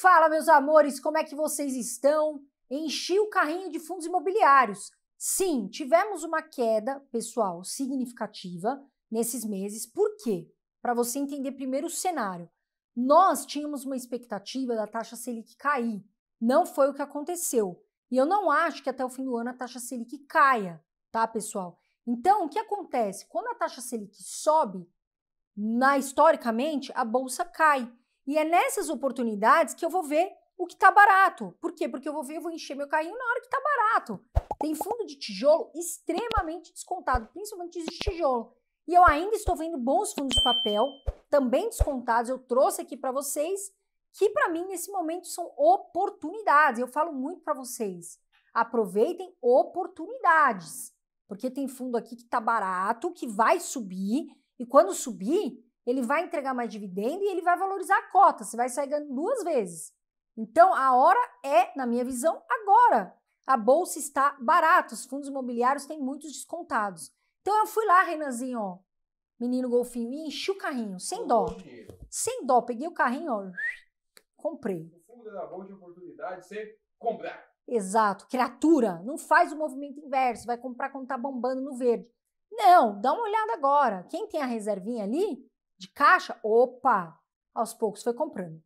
Fala, meus amores, como é que vocês estão? Enchi o carrinho de fundos imobiliários. Sim, tivemos uma queda, pessoal, significativa nesses meses. Por quê? Para você entender primeiro o cenário. Nós tínhamos uma expectativa da taxa Selic cair. Não foi o que aconteceu. E eu não acho que até o fim do ano a taxa Selic caia, tá, pessoal? Então, o que acontece? Quando a taxa Selic sobe, na historicamente a bolsa cai. E é nessas oportunidades que eu vou ver o que está barato. Por quê? Porque eu vou ver, eu vou encher meu carrinho na hora que está barato. Tem fundo de tijolo extremamente descontado, principalmente de tijolo. E eu ainda estou vendo bons fundos de papel, também descontados, eu trouxe aqui para vocês, que para mim nesse momento são oportunidades. Eu falo muito para vocês, aproveitem oportunidades, porque tem fundo aqui que está barato, que vai subir, e quando subir, ele vai entregar mais dividendo e ele vai valorizar a cota. Você vai sair ganhando duas vezes. Então, a hora é, na minha visão, agora. A bolsa está barata, os fundos imobiliários têm muitos descontados. Então, eu fui lá, Renanzinho, ó, menino golfinho, e enchi o carrinho, sem dó. Sem dó, peguei o carrinho, ó, comprei. O fundo da bolsa de oportunidade, você comprar. Exato, criatura, não faz o movimento inverso, vai comprar quando tá bombando no verde. Não, dá uma olhada agora. Quem tem a reservinha ali, de caixa, opa, aos poucos foi comprando.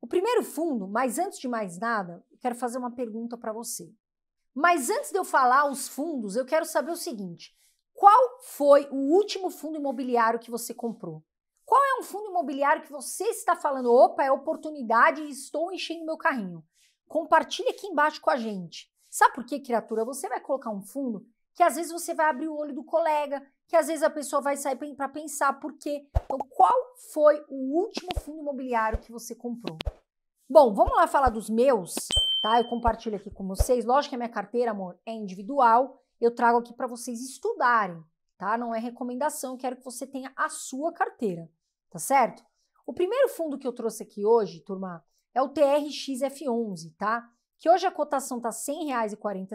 O primeiro fundo, mas antes de mais nada, quero fazer uma pergunta para você. Mas antes de eu falar os fundos, eu quero saber o seguinte: qual foi o último fundo imobiliário que você comprou? Qual é um fundo imobiliário que você está falando, opa, é oportunidade e estou enchendo meu carrinho? Compartilha aqui embaixo com a gente. Sabe por quê, criatura? Você vai colocar um fundo que às vezes você vai abrir o olho do colega, que às vezes a pessoa vai sair para pensar por quê. Então, qual foi o último fundo imobiliário que você comprou? Bom, vamos lá falar dos meus, tá? Eu compartilho aqui com vocês. Lógico que a minha carteira, amor, é individual. Eu trago aqui para vocês estudarem, tá? Não é recomendação, quero que você tenha a sua carteira, tá certo? O primeiro fundo que eu trouxe aqui hoje, turma, é o TRXF11, tá? Que hoje a cotação tá R$ 100,40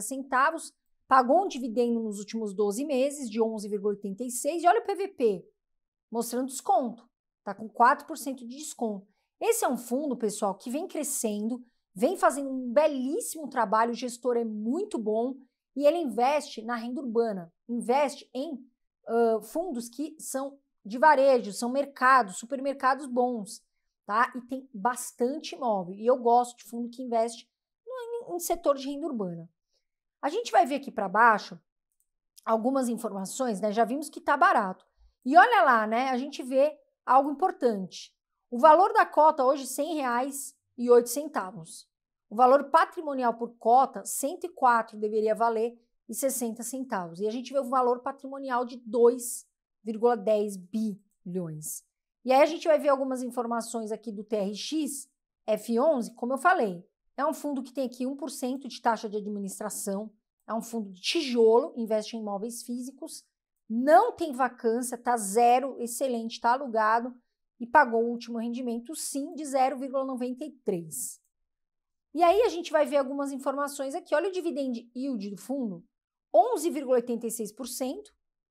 pagou um dividendo nos últimos 12 meses de 11,86 e olha o PVP, mostrando desconto, tá com 4% de desconto. Esse é um fundo, pessoal, que vem crescendo, vem fazendo um belíssimo trabalho, o gestor é muito bom e ele investe na renda urbana, investe em uh, fundos que são de varejo, são mercados, supermercados bons, tá? E tem bastante imóvel. E eu gosto de fundo que investe no, em, em setor de renda urbana. A gente vai ver aqui para baixo algumas informações, né? Já vimos que está barato. E olha lá, né? A gente vê algo importante. O valor da cota hoje R$ reais e oito centavos. O valor patrimonial por cota 104 deveria valer e 60 centavos. E a gente vê o valor patrimonial de 2,10 bilhões. E aí a gente vai ver algumas informações aqui do TRX F11, como eu falei. É um fundo que tem aqui 1% de taxa de administração, é um fundo de tijolo, investe em imóveis físicos, não tem vacância, está zero, excelente, está alugado e pagou o último rendimento sim de 0,93. E aí a gente vai ver algumas informações aqui. Olha o dividend yield do fundo, 11,86%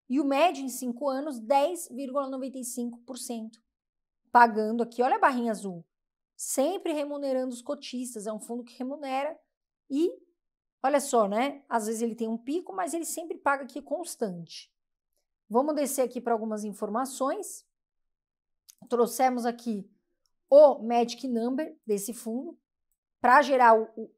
e o médio em 5 anos 10,95%. Pagando aqui, olha a barrinha azul, sempre remunerando os cotistas, é um fundo que remunera e olha só, né? Às vezes ele tem um pico, mas ele sempre paga aqui constante. Vamos descer aqui para algumas informações. Trouxemos aqui o Magic Number desse fundo para gerar o,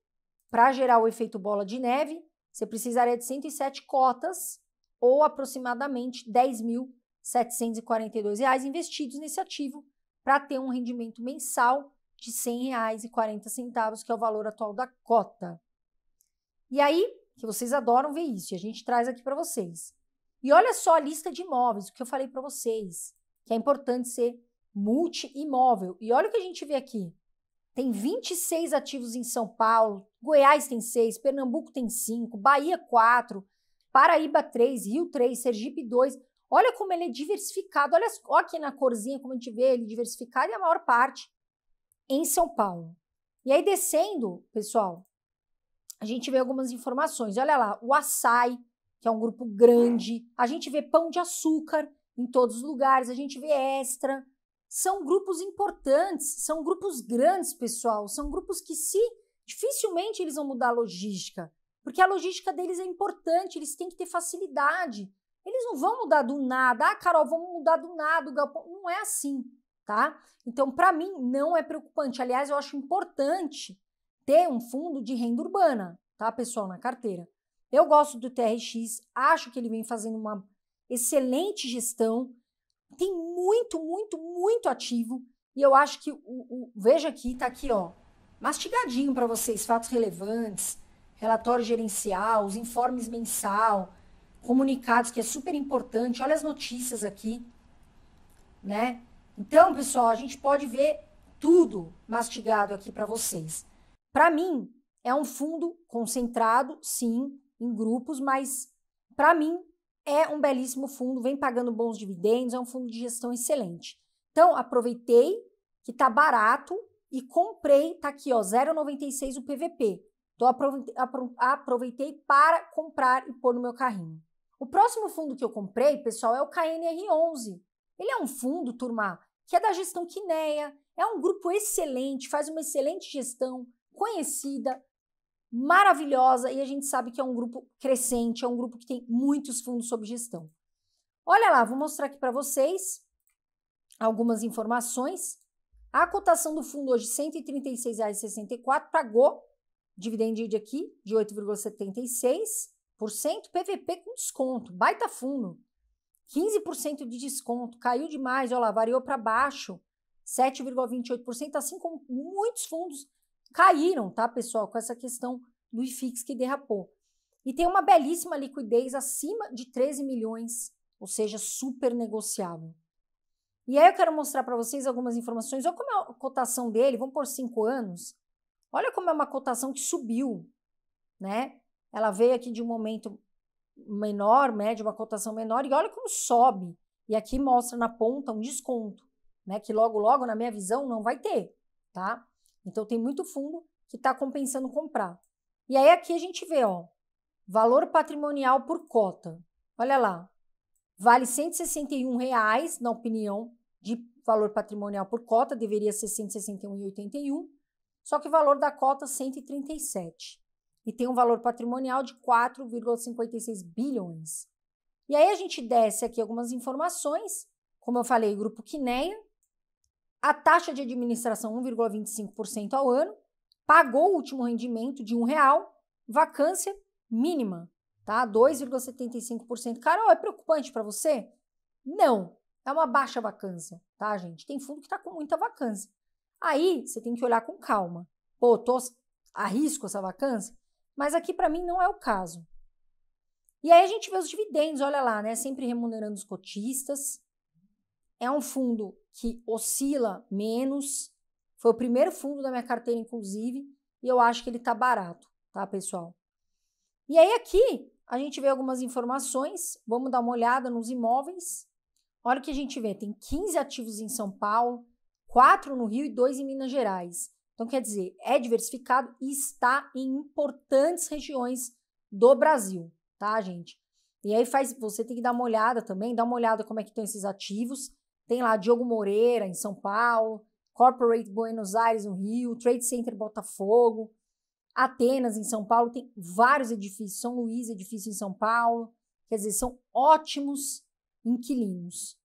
para gerar o efeito bola de neve, você precisaria de 107 cotas ou aproximadamente R$ 10.742 investidos nesse ativo para ter um rendimento mensal de R$ 100,40, que é o valor atual da cota. E aí, que vocês adoram ver isso, e a gente traz aqui para vocês. E olha só a lista de imóveis, o que eu falei para vocês, que é importante ser multi-imóvel. E olha o que a gente vê aqui. Tem 26 ativos em São Paulo, Goiás tem 6, Pernambuco tem 5, Bahia 4, Paraíba 3, Rio 3, Sergipe 2. Olha como ele é diversificado. Olha, olha aqui na corzinha como a gente vê ele diversificado e a maior parte em São Paulo. E aí descendo, pessoal, a gente vê algumas informações. Olha lá, o Açaí, que é um grupo grande, a gente vê Pão de Açúcar em todos os lugares, a gente vê Extra. São grupos importantes, são grupos grandes, pessoal, são grupos que se dificilmente eles vão mudar a logística, porque a logística deles é importante, eles têm que ter facilidade. Eles não vão mudar do nada. Ah, Carol, vamos mudar do nada o galpão. Não é assim tá? Então, para mim, não é preocupante. Aliás, eu acho importante ter um fundo de renda urbana, tá, pessoal, na carteira. Eu gosto do TRX, acho que ele vem fazendo uma excelente gestão, tem muito, muito, muito ativo, e eu acho que o, o veja aqui, tá aqui, ó, mastigadinho para vocês, fatos relevantes, relatório gerencial, os informes mensal, comunicados que é super importante. Olha as notícias aqui, né? Então, pessoal, a gente pode ver tudo mastigado aqui para vocês. Para mim, é um fundo concentrado, sim, em grupos, mas para mim é um belíssimo fundo, vem pagando bons dividendos, é um fundo de gestão excelente. Então, aproveitei que está barato e comprei, tá aqui, ó, 0,96 o PVP. Então, aproveitei para comprar e pôr no meu carrinho. O próximo fundo que eu comprei, pessoal, é o KNR11, ele é um fundo, turma, que é da gestão Quinea, é um grupo excelente, faz uma excelente gestão, conhecida, maravilhosa, e a gente sabe que é um grupo crescente, é um grupo que tem muitos fundos sob gestão. Olha lá, vou mostrar aqui para vocês algumas informações. A cotação do fundo hoje R$ 136,64, pagou dividend yield aqui de 8,76%, PVP com desconto, baita fundo. 15% de desconto, caiu demais, olha lá, variou para baixo, 7,28%, assim como muitos fundos caíram, tá, pessoal, com essa questão do IFIX que derrapou. E tem uma belíssima liquidez acima de 13 milhões, ou seja, super negociável. E aí eu quero mostrar para vocês algumas informações. Olha como é a cotação dele, vamos por 5 anos. Olha como é uma cotação que subiu, né? Ela veio aqui de um momento menor, média, uma cotação menor, e olha como sobe. E aqui mostra na ponta um desconto, né? Que logo, logo, na minha visão, não vai ter, tá? Então tem muito fundo que está compensando comprar. E aí aqui a gente vê, ó, valor patrimonial por cota. Olha lá, vale 161 reais na opinião de valor patrimonial por cota, deveria ser 161,81, só que o valor da cota 137 e tem um valor patrimonial de 4,56 bilhões. E aí a gente desce aqui algumas informações, como eu falei, grupo Quineia, a taxa de administração 1,25% ao ano, pagou o último rendimento de um real, vacância mínima, tá? 2,75%. Carol, é preocupante para você? Não, é uma baixa vacância, tá, gente? Tem fundo que está com muita vacância. Aí você tem que olhar com calma. Pô, tô, risco essa vacância? Mas aqui para mim não é o caso. E aí a gente vê os dividendos, olha lá, né? Sempre remunerando os cotistas. É um fundo que oscila menos. Foi o primeiro fundo da minha carteira, inclusive, e eu acho que ele tá barato, tá, pessoal? E aí aqui a gente vê algumas informações. Vamos dar uma olhada nos imóveis. Olha o que a gente vê: tem 15 ativos em São Paulo, 4 no Rio e 2 em Minas Gerais. Então, quer dizer, é diversificado e está em importantes regiões do Brasil, tá, gente? E aí faz, você tem que dar uma olhada também, dá uma olhada como é que estão esses ativos. Tem lá Diogo Moreira em São Paulo, Corporate Buenos Aires no Rio, Trade Center Botafogo, Atenas em São Paulo, tem vários edifícios, São Luís edifício em São Paulo. Quer dizer, são ótimos inquilinos.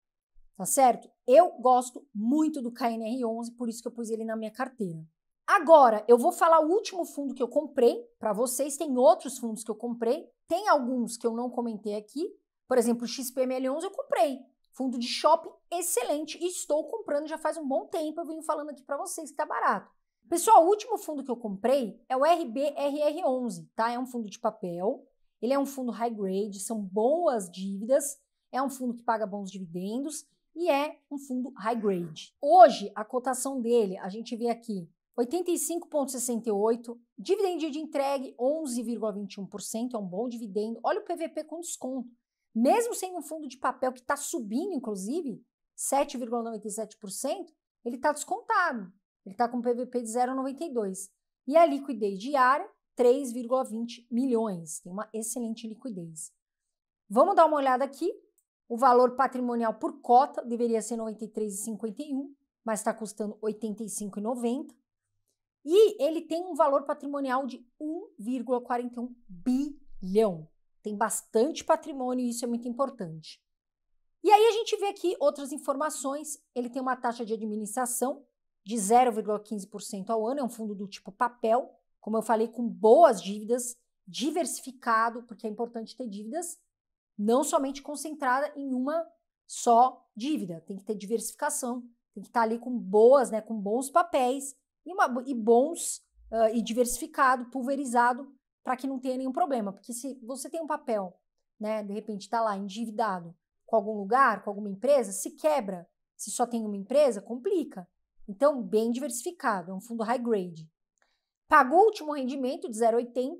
Tá certo? Eu gosto muito do KNR11, por isso que eu pus ele na minha carteira. Agora, eu vou falar o último fundo que eu comprei para vocês. Tem outros fundos que eu comprei, tem alguns que eu não comentei aqui. Por exemplo, o XPML11 eu comprei. Fundo de shopping excelente e estou comprando já faz um bom tempo. Eu venho falando aqui para vocês que está barato. Pessoal, o último fundo que eu comprei é o RBRR11, tá? É um fundo de papel. Ele é um fundo high grade, são boas dívidas, é um fundo que paga bons dividendos e é um fundo high grade. Hoje, a cotação dele, a gente vê aqui 85,68%, dividendo de entregue 11,21%, é um bom dividendo. Olha o PVP com desconto. Mesmo sendo um fundo de papel que está subindo, inclusive, 7,97%, ele está descontado. Ele está com PVP de 0,92%. E a liquidez diária, 3,20 milhões. Tem uma excelente liquidez. Vamos dar uma olhada aqui. O valor patrimonial por cota deveria ser 93,51, mas está custando 85,90. E ele tem um valor patrimonial de 1,41 bilhão. Tem bastante patrimônio e isso é muito importante. E aí a gente vê aqui outras informações. Ele tem uma taxa de administração de 0,15% ao ano, é um fundo do tipo papel, como eu falei, com boas dívidas, diversificado, porque é importante ter dívidas, não somente concentrada em uma só dívida, tem que ter diversificação, tem que estar tá ali com boas, né, com bons papéis e, uma, e bons uh, e diversificado, pulverizado, para que não tenha nenhum problema. Porque se você tem um papel, né, de repente está lá endividado com algum lugar, com alguma empresa, se quebra. Se só tem uma empresa, complica. Então, bem diversificado, é um fundo high grade. Pagou o último rendimento de 0,80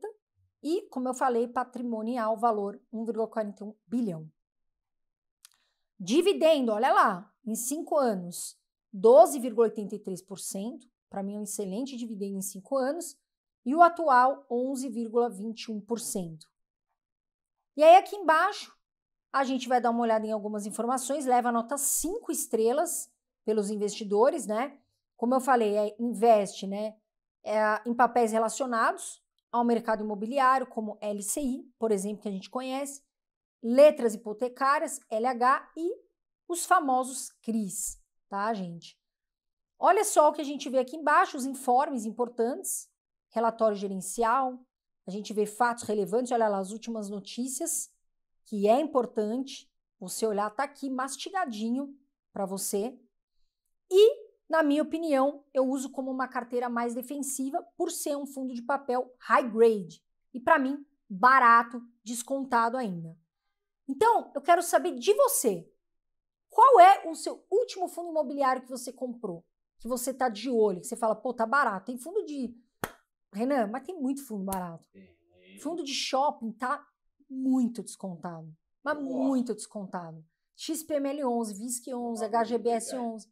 e, como eu falei, patrimonial valor 1,41 bilhão. Dividendo, olha lá, em cinco anos, 12,83%, para mim é um excelente dividendo em cinco anos, e o atual 11,21%. E aí aqui embaixo a gente vai dar uma olhada em algumas informações, leva a nota 5 estrelas pelos investidores, né? Como eu falei, é, investe né, é, em papéis relacionados ao mercado imobiliário, como LCI, por exemplo, que a gente conhece, letras hipotecárias, LH e os famosos CRIs, tá, gente? Olha só o que a gente vê aqui embaixo, os informes importantes, relatório gerencial, a gente vê fatos relevantes, olha lá as últimas notícias, que é importante você olhar, está aqui mastigadinho para você. E, na minha opinião, eu uso como uma carteira mais defensiva por ser um fundo de papel high grade e para mim barato, descontado ainda. Então, eu quero saber de você. Qual é o seu último fundo imobiliário que você comprou? que você tá de olho, que você fala, pô, tá barato. Tem fundo de. Renan, mas tem muito fundo barato. Fundo de shopping tá muito descontado. Mas Nossa. muito descontado. XPML11, VISC11, ah, HGBS11.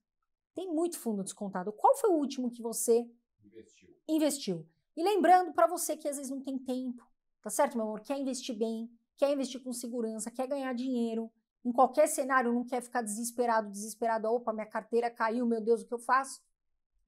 Tem muito fundo descontado. Qual foi o último que você investiu? investiu? E lembrando para você que às vezes não tem tempo, tá certo, meu amor? Quer investir bem, quer investir com segurança, quer ganhar dinheiro, em qualquer cenário, não quer ficar desesperado, desesperado, opa, minha carteira caiu, meu Deus, o que eu faço?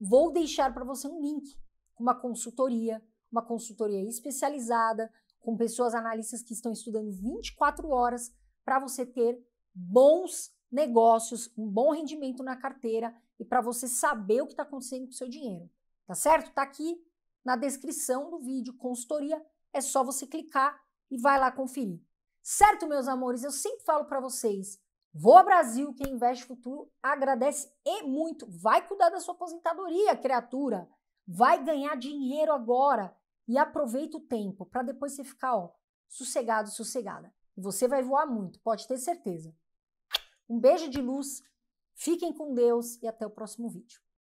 Vou deixar para você um link, uma consultoria, uma consultoria especializada, com pessoas analistas que estão estudando 24 horas para você ter bons negócios, um bom rendimento na carteira e para você saber o que está acontecendo com o seu dinheiro. Tá certo? Tá aqui na descrição do vídeo, consultoria. É só você clicar e vai lá conferir. Certo, meus amores, eu sempre falo para vocês, vou ao Brasil, quem investe futuro agradece e muito. Vai cuidar da sua aposentadoria, criatura. Vai ganhar dinheiro agora e aproveita o tempo para depois você ficar, ó, sossegado, sossegada. E você vai voar muito, pode ter certeza. Um beijo de luz, fiquem com Deus e até o próximo vídeo.